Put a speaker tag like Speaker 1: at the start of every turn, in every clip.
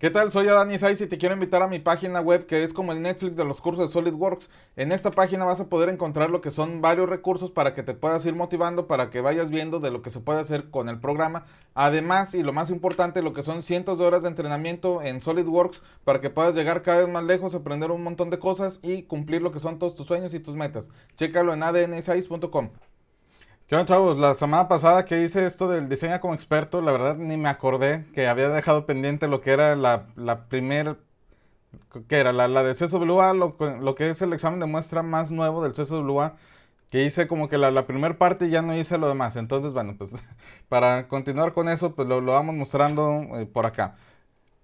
Speaker 1: ¿Qué tal? Soy Adani Saiz y te quiero invitar a mi página web que es como el Netflix de los cursos de SolidWorks. En esta página vas a poder encontrar lo que son varios recursos para que te puedas ir motivando, para que vayas viendo de lo que se puede hacer con el programa. Además, y lo más importante, lo que son cientos de horas de entrenamiento en SolidWorks para que puedas llegar cada vez más lejos, aprender un montón de cosas y cumplir lo que son todos tus sueños y tus metas. Chécalo en adnsaiz.com ¿Qué onda, chavos? La semana pasada que hice esto del diseño como experto, la verdad ni me acordé que había dejado pendiente lo que era la, la primera, que era la, la de CSWA, lo, lo, que es el examen de muestra más nuevo del CSWA, que hice como que la, primera parte y ya no hice lo demás. Entonces, bueno, pues para continuar con eso, pues lo, vamos mostrando eh, por acá.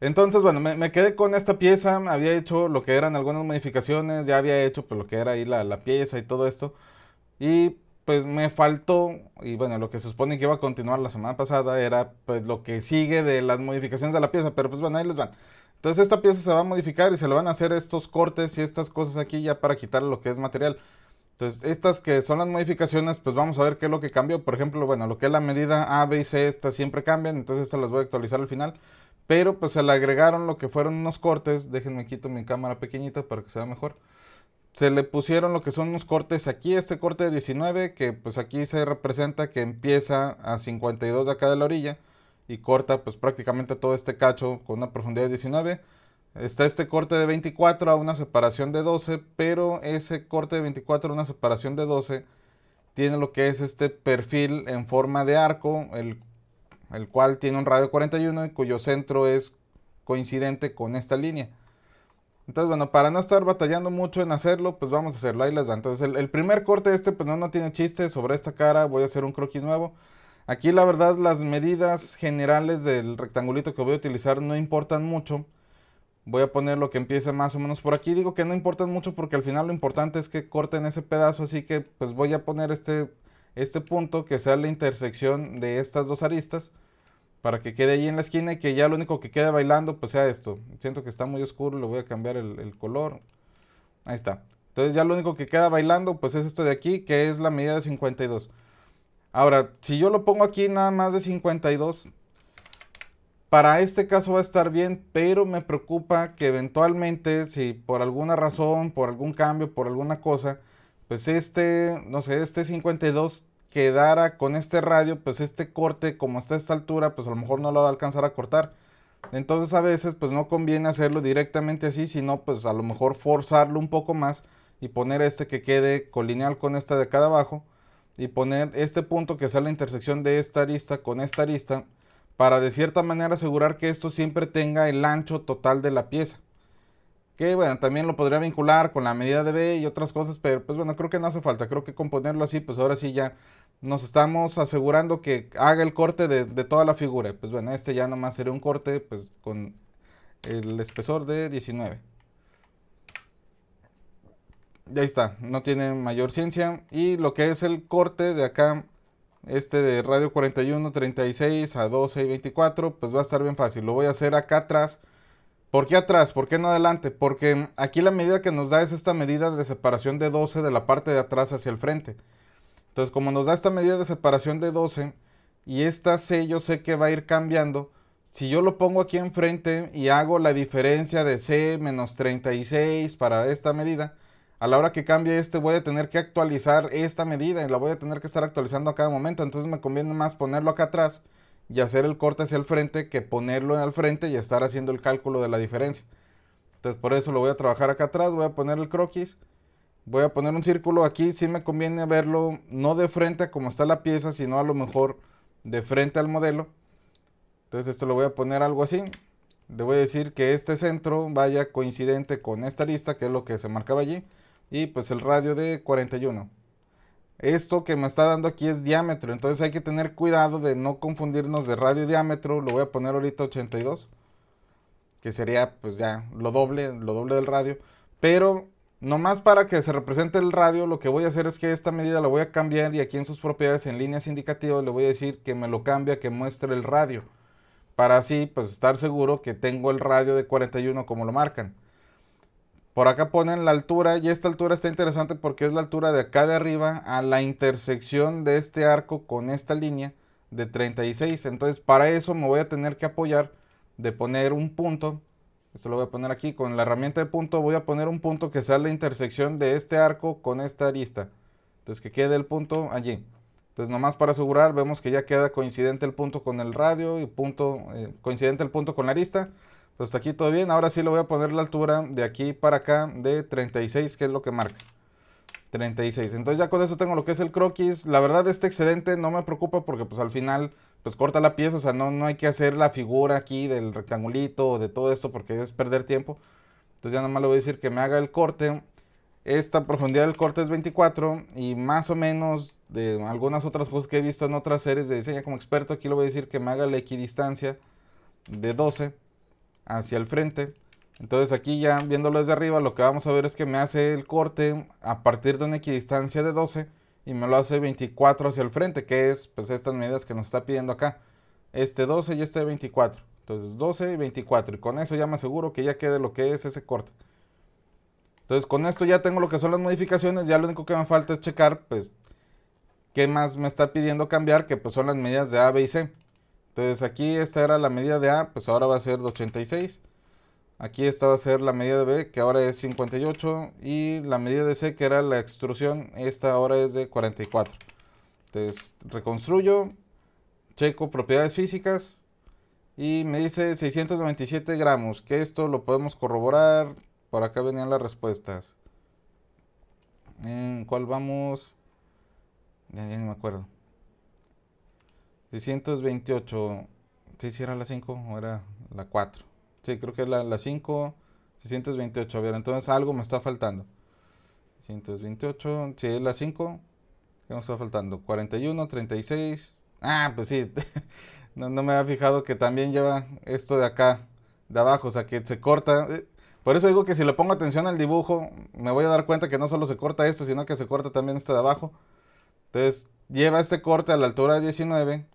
Speaker 1: Entonces, bueno, me, quedé con esta pieza, había hecho lo que eran algunas modificaciones, ya había hecho pues, lo que era ahí la, la pieza y todo esto. Y pues me faltó, y bueno, lo que se supone que iba a continuar la semana pasada era pues lo que sigue de las modificaciones de la pieza, pero pues bueno, ahí les van. Entonces esta pieza se va a modificar y se le van a hacer estos cortes y estas cosas aquí ya para quitar lo que es material. Entonces estas que son las modificaciones, pues vamos a ver qué es lo que cambió. Por ejemplo, bueno, lo que es la medida A, B y C, estas siempre cambian, entonces estas las voy a actualizar al final. Pero pues se le agregaron lo que fueron unos cortes, déjenme quito mi cámara pequeñita para que se vea mejor se le pusieron lo que son unos cortes aquí, este corte de 19, que pues aquí se representa que empieza a 52 de acá de la orilla y corta pues prácticamente todo este cacho con una profundidad de 19. Está este corte de 24 a una separación de 12, pero ese corte de 24 a una separación de 12 tiene lo que es este perfil en forma de arco, el, el cual tiene un radio 41 y cuyo centro es coincidente con esta línea. Entonces, bueno, para no estar batallando mucho en hacerlo, pues vamos a hacerlo. Ahí les va. Entonces, el, primer corte este, pues no, tiene chiste. Sobre esta cara voy a hacer un croquis nuevo. Aquí, la verdad, las medidas generales del rectangulito que voy a utilizar no importan mucho. Voy a poner lo que empiece más o menos por aquí. Digo que no importan mucho porque al final lo importante es que corten ese pedazo. Así que, pues voy a poner este, este punto que sea la intersección de estas dos aristas para que quede ahí en la esquina y que ya lo único que quede bailando pues sea esto. Siento que está muy oscuro, le voy a cambiar el, el, color. Ahí está. Entonces ya lo único que queda bailando pues es esto de aquí, que es la medida de 52. Ahora, si yo lo pongo aquí nada más de 52, para este caso va a estar bien, pero me preocupa que eventualmente, si por alguna razón, por algún cambio, por alguna cosa, pues este, no sé, este 52 quedara con este radio, pues este corte, como está a esta altura, pues a lo mejor no lo va a alcanzar a cortar. Entonces a veces pues no conviene hacerlo directamente así, sino pues a lo mejor forzarlo un poco más y poner este que quede colineal con esta de acá abajo y poner este punto que sea la intersección de esta arista con esta arista para de cierta manera asegurar que esto siempre tenga el ancho total de la pieza que bueno, también lo podría vincular con la medida de B y otras cosas, pero pues bueno, creo que no hace falta, creo que componerlo así, pues ahora sí ya nos estamos asegurando que haga el corte de, toda la figura. Pues bueno, este ya nomás sería un corte pues con el espesor de 19. Ya está, no tiene mayor ciencia. Y lo que es el corte de acá, este de radio 41, 36 a 12 y 24, pues va a estar bien fácil. Lo voy a hacer acá atrás ¿Por qué atrás? ¿Por qué no adelante? Porque aquí la medida que nos da es esta medida de separación de 12 de la parte de atrás hacia el frente. Entonces, como nos da esta medida de separación de 12 y esta C yo sé que va a ir cambiando, si yo lo pongo aquí enfrente y hago la diferencia de C menos 36 para esta medida, a la hora que cambie este voy a tener que actualizar esta medida y la voy a tener que estar actualizando a cada momento. Entonces me conviene más ponerlo acá atrás y hacer el corte hacia el frente que ponerlo al frente y estar haciendo el cálculo de la diferencia. Entonces por eso lo voy a trabajar acá atrás, voy a poner el croquis, voy a poner un círculo aquí, si me conviene verlo no de frente como está la pieza, sino a lo mejor de frente al modelo. Entonces esto lo voy a poner algo así, le voy a decir que este centro vaya coincidente con esta lista, que es lo que se marcaba allí, y pues el radio de 41 esto que me está dando aquí es diámetro, entonces hay que tener cuidado de no confundirnos de radio y diámetro, lo voy a poner ahorita 82, que sería pues ya lo doble, lo doble del radio, pero nomás para que se represente el radio, lo que voy a hacer es que esta medida la voy a cambiar y aquí en sus propiedades en líneas indicativas le voy a decir que me lo cambie, que muestre el radio, para así pues estar seguro que tengo el radio de 41 como lo marcan. Por acá ponen la altura y esta altura está interesante porque es la altura de acá de arriba a la intersección de este arco con esta línea de 36. Entonces para eso me voy a tener que apoyar de poner un punto. Esto lo voy a poner aquí con la herramienta de punto. Voy a poner un punto que sea la intersección de este arco con esta arista. Entonces que quede el punto allí. Entonces nomás para asegurar vemos que ya queda coincidente el punto con el radio y punto eh, coincidente el punto con la arista. Pues hasta aquí todo bien. Ahora sí le voy a poner la altura de aquí para acá de 36, que es lo que marca. 36. Entonces ya con eso tengo lo que es el croquis. La verdad este excedente no me preocupa porque pues al final pues corta la pieza. O sea, no, no hay que hacer la figura aquí del rectangulito o de todo esto porque es perder tiempo. Entonces ya más le voy a decir que me haga el corte. Esta profundidad del corte es 24 y más o menos de algunas otras cosas que he visto en otras series de diseño como experto, aquí le voy a decir que me haga la equidistancia de 12 hacia el frente. Entonces aquí ya viéndolo desde arriba, lo que vamos a ver es que me hace el corte a partir de una equidistancia de 12 y me lo hace 24 hacia el frente, que es pues estas medidas que nos está pidiendo acá. Este 12 y este 24. Entonces 12 y 24. Y con eso ya me aseguro que ya quede lo que es ese corte. Entonces con esto ya tengo lo que son las modificaciones. Ya lo único que me falta es checar pues qué más me está pidiendo cambiar, que pues son las medidas de A, B y C. Entonces aquí esta era la medida de A, pues ahora va a ser de 86. Aquí esta va a ser la medida de B, que ahora es 58. Y la medida de C, que era la extrusión, esta ahora es de 44. Entonces reconstruyo, checo propiedades físicas y me dice 697 gramos, que esto lo podemos corroborar. Por acá venían las respuestas. ¿En cuál vamos? Ya, me acuerdo. 628. Si, si era la 5 o era la 4? Sí, creo que es la, 5. 628. A ver, entonces algo me está faltando. 628. Si es la 5, ¿qué me está faltando? 41, 36. Ah, pues sí. no, no, me había fijado que también lleva esto de acá, de abajo. O sea, que se corta. Eh, por eso digo que si le pongo atención al dibujo, me voy a dar cuenta que no solo se corta esto, sino que se corta también esto de abajo. Entonces, lleva este corte a la altura de 19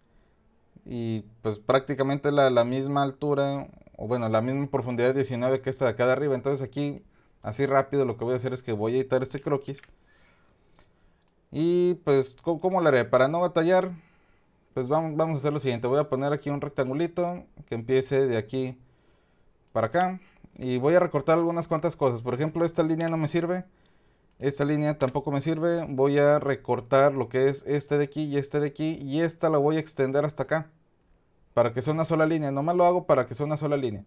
Speaker 1: y pues prácticamente la, misma altura, o bueno, la misma profundidad de 19 que esta de acá de arriba. Entonces aquí, así rápido, lo que voy a hacer es que voy a editar este croquis. Y pues, ¿cómo, lo haré? Para no batallar, pues vamos, vamos a hacer lo siguiente. Voy a poner aquí un rectangulito que empiece de aquí para acá. Y voy a recortar algunas cuantas cosas. Por ejemplo, esta línea no me sirve esta línea tampoco me sirve, voy a recortar lo que es este de aquí y este de aquí y esta la voy a extender hasta acá para que sea una sola línea, nomás lo hago para que sea una sola línea.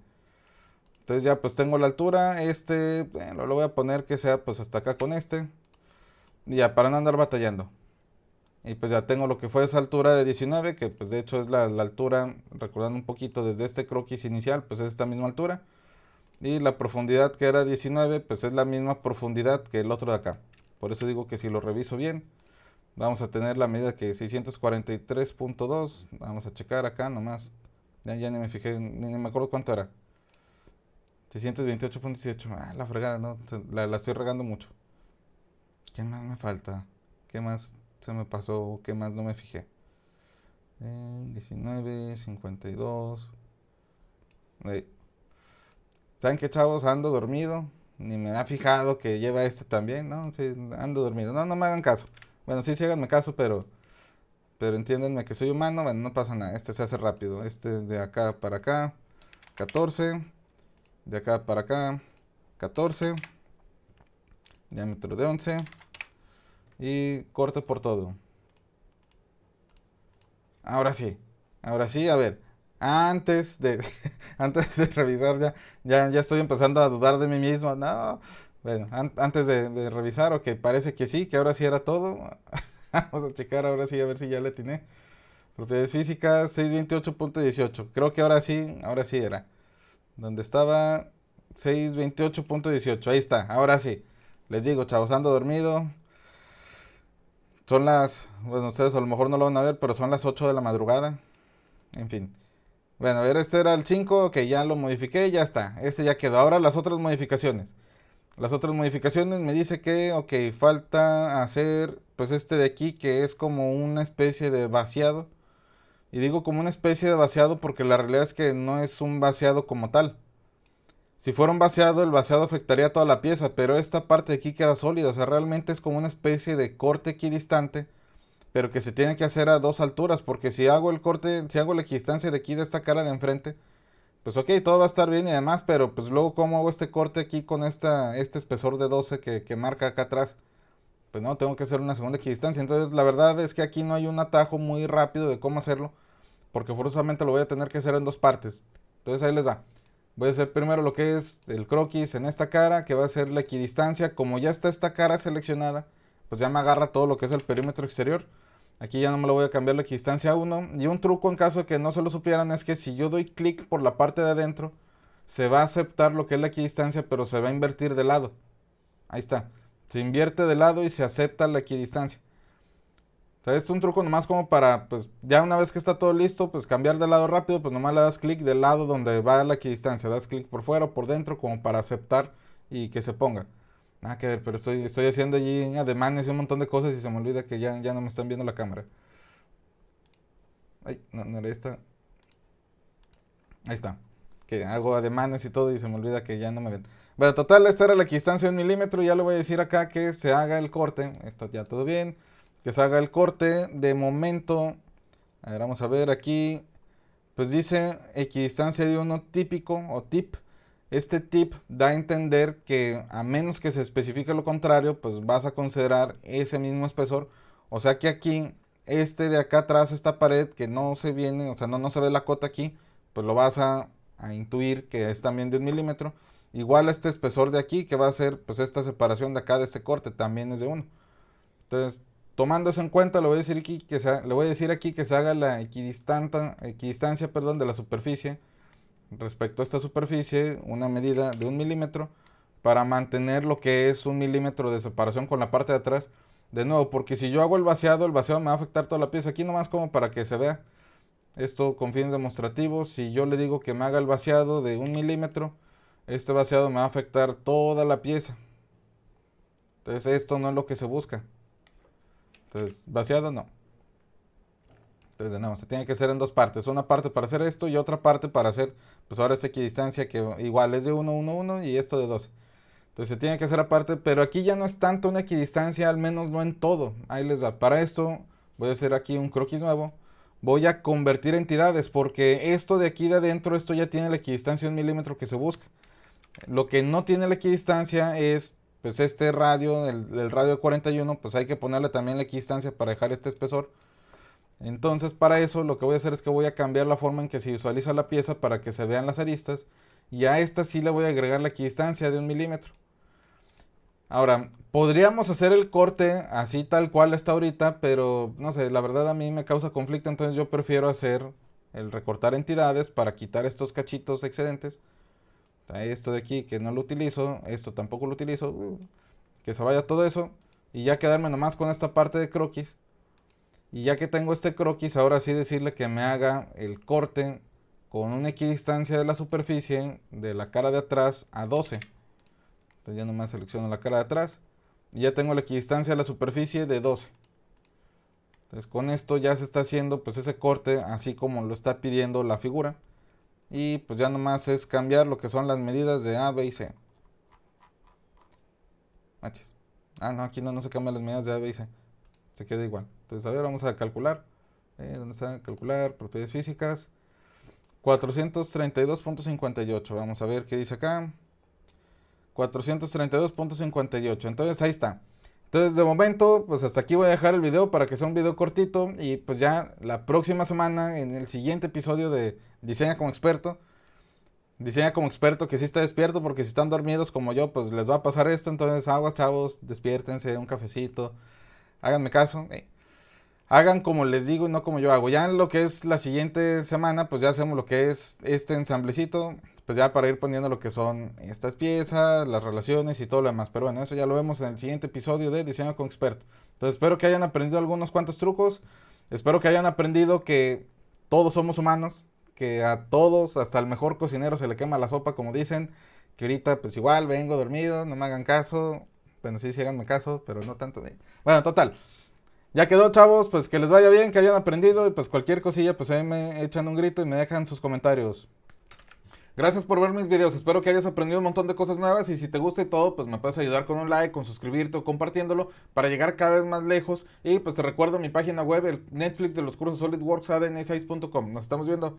Speaker 1: Entonces ya pues tengo la altura, este lo voy a poner que sea pues hasta acá con este. Y ya para no andar batallando. Y pues ya tengo lo que fue esa altura de 19, que pues de hecho es la, la altura, recordando un poquito desde este croquis inicial, pues es esta misma altura y la profundidad que era 19, pues es la misma profundidad que el otro de acá. Por eso digo que si lo reviso bien, vamos a tener la medida que 643.2, vamos a checar acá nomás, ya, ya ni me fijé, ni, me acuerdo cuánto era. 628.18, ah, la fregada, no, la, estoy regando mucho. ¿Qué más me falta? ¿Qué más se me pasó? ¿Qué más no me fijé? Eh, 19, 52. ¿saben qué chavos? Ando dormido, ni me ha fijado que lleva este también, ¿no? ando dormido. No, no me hagan caso. Bueno, sí, sí, haganme caso, pero, pero entiéndanme que soy humano, bueno, no pasa nada. Este se hace rápido. Este de acá para acá, 14. De acá para acá, 14. Diámetro de 11. Y corte por todo. Ahora sí. Ahora sí, a ver antes de, antes de revisar, ya, ya, ya estoy empezando a dudar de mí mismo. No, bueno, antes de, revisar, o que parece que sí, que ahora sí era todo. Vamos a checar ahora sí, a ver si ya le tiene. Propiedades físicas, 628.18. Creo que ahora sí, ahora sí era. Donde estaba, 628.18. Ahí está, ahora sí. Les digo, chavos, ando dormido. Son las, bueno, ustedes a lo mejor no lo van a ver, pero son las 8 de la madrugada. En fin. Bueno, este era el 5 que ya lo modifiqué, ya está. Este ya quedó. Ahora las otras modificaciones. Las otras modificaciones me dice que, ok, falta hacer pues este de aquí que es como una especie de vaciado. Y digo como una especie de vaciado porque la realidad es que no es un vaciado como tal. Si fuera un vaciado, el vaciado afectaría toda la pieza, pero esta parte de aquí queda sólida. O sea, realmente es como una especie de corte equidistante distante pero que se tiene que hacer a dos alturas, porque si hago el corte, si hago la equidistancia de aquí de esta cara de enfrente, pues ok, todo va a estar bien y demás, pero pues luego cómo hago este corte aquí con esta, este espesor de 12 que, marca acá atrás. Pues no, tengo que hacer una segunda equidistancia. Entonces la verdad es que aquí no hay un atajo muy rápido de cómo hacerlo, porque forzosamente lo voy a tener que hacer en dos partes. Entonces ahí les da Voy a hacer primero lo que es el croquis en esta cara, que va a ser la equidistancia. Como ya está esta cara seleccionada, pues ya me agarra todo lo que es el perímetro exterior. Aquí ya no me lo voy a cambiar la equidistancia 1. Y un truco en caso de que no se lo supieran es que si yo doy clic por la parte de adentro, se va a aceptar lo que es la equidistancia, pero se va a invertir de lado. Ahí está. Se invierte de lado y se acepta la equidistancia. O sea, es un truco nomás como para, pues, ya una vez que está todo listo, pues cambiar de lado rápido, pues nomás le das clic del lado donde va la equidistancia. Das clic por fuera o por dentro como para aceptar y que se ponga. Nada que ver, pero estoy, estoy haciendo allí ademanes y un montón de cosas y se me olvida que ya, ya no me están viendo la cámara. Ay, no, no, ahí está. Ahí está. Que hago ademanes y todo y se me olvida que ya no me ven. Bueno, total, esta era la equidistancia de un milímetro. Ya le voy a decir acá que se haga el corte. Esto ya todo bien. Que se haga el corte. De momento, a ver, vamos a ver aquí. Pues dice equidistancia de uno típico o tip este tip da a entender que a menos que se especifique lo contrario, pues vas a considerar ese mismo espesor. O sea que aquí, este de acá atrás, esta pared que no se viene, o sea, no, se ve la cota aquí, pues lo vas a, intuir que es también de un milímetro. Igual a este espesor de aquí, que va a ser pues esta separación de acá de este corte, también es de uno. Entonces, tomando eso en cuenta, le voy a decir aquí que se, le voy a decir aquí que se haga la equidistancia, equidistancia perdón, de la superficie respecto a esta superficie una medida de un milímetro para mantener lo que es un milímetro de separación con la parte de atrás. De nuevo, porque si yo hago el vaciado, el vaciado me va a afectar toda la pieza. Aquí nomás como para que se vea. Esto con fines demostrativos. Si yo le digo que me haga el vaciado de un milímetro, este vaciado me va a afectar toda la pieza. Entonces esto no es lo que se busca. Entonces, vaciado no. Entonces, nuevo, se tiene que hacer en dos partes. Una parte para hacer esto y otra parte para hacer, pues ahora esta equidistancia que igual es de 1, 1, 1 y esto de 12. Entonces se tiene que hacer aparte, pero aquí ya no es tanto una equidistancia, al menos no en todo. Ahí les va. Para esto voy a hacer aquí un croquis nuevo. Voy a convertir entidades porque esto de aquí de adentro, esto ya tiene la equidistancia de un milímetro que se busca. Lo que no tiene la equidistancia es pues este radio, el, el radio 41, pues hay que ponerle también la equidistancia para dejar este espesor. Entonces para eso lo que voy a hacer es que voy a cambiar la forma en que se visualiza la pieza para que se vean las aristas y a esta sí le voy a agregar la distancia de un milímetro. Ahora, podríamos hacer el corte así tal cual está ahorita, pero no sé, la verdad a mí me causa conflicto, entonces yo prefiero hacer el recortar entidades para quitar estos cachitos excedentes. Ah, esto de aquí que no lo utilizo, esto tampoco lo utilizo, uh, que se vaya todo eso y ya quedarme nomás con esta parte de croquis y ya que tengo este croquis, ahora sí decirle que me haga el corte con una equidistancia de la superficie de la cara de atrás a 12. Entonces ya nomás selecciono la cara de atrás. Y ya tengo la equidistancia de la superficie de 12. Entonces con esto ya se está haciendo pues ese corte así como lo está pidiendo la figura. Y pues ya nomás es cambiar lo que son las medidas de A, B y C. Ah, no, aquí no, no se cambian las medidas de A, B y C se queda igual. Entonces, a ver, vamos a calcular. Eh, ¿Dónde está? Calcular propiedades físicas. 432.58. Vamos a ver qué dice acá. 432.58. Entonces, ahí está. Entonces, de momento, pues hasta aquí voy a dejar el video para que sea un video cortito. Y pues ya la próxima semana, en el siguiente episodio de Diseña como experto. Diseña como experto que sí está despierto porque si están dormidos como yo, pues les va a pasar esto. Entonces, aguas, chavos, despiértense, un cafecito háganme caso. Eh. Hagan como les digo y no como yo hago. Ya en lo que es la siguiente semana, pues ya hacemos lo que es este ensamblecito, pues ya para ir poniendo lo que son estas piezas, las relaciones y todo lo demás. Pero bueno, eso ya lo vemos en el siguiente episodio de Diseño con Experto. Entonces espero que hayan aprendido algunos cuantos trucos. Espero que hayan aprendido que todos somos humanos, que a todos, hasta el mejor cocinero se le quema la sopa, como dicen, que ahorita pues igual vengo dormido, no me hagan caso, bueno, sí, sí, háganme caso, pero no tanto. de Bueno, total. Ya quedó, chavos. Pues que les vaya bien, que hayan aprendido. Y pues cualquier cosilla, pues ahí me echan un grito y me dejan sus comentarios. Gracias por ver mis videos, espero que hayas aprendido un montón de cosas nuevas y si te gusta y todo, pues me puedes ayudar con un like, con suscribirte o compartiéndolo para llegar cada vez más lejos y pues te recuerdo mi página web, el Netflix de los cursos SolidWorks ADN6.com. Nos estamos viendo.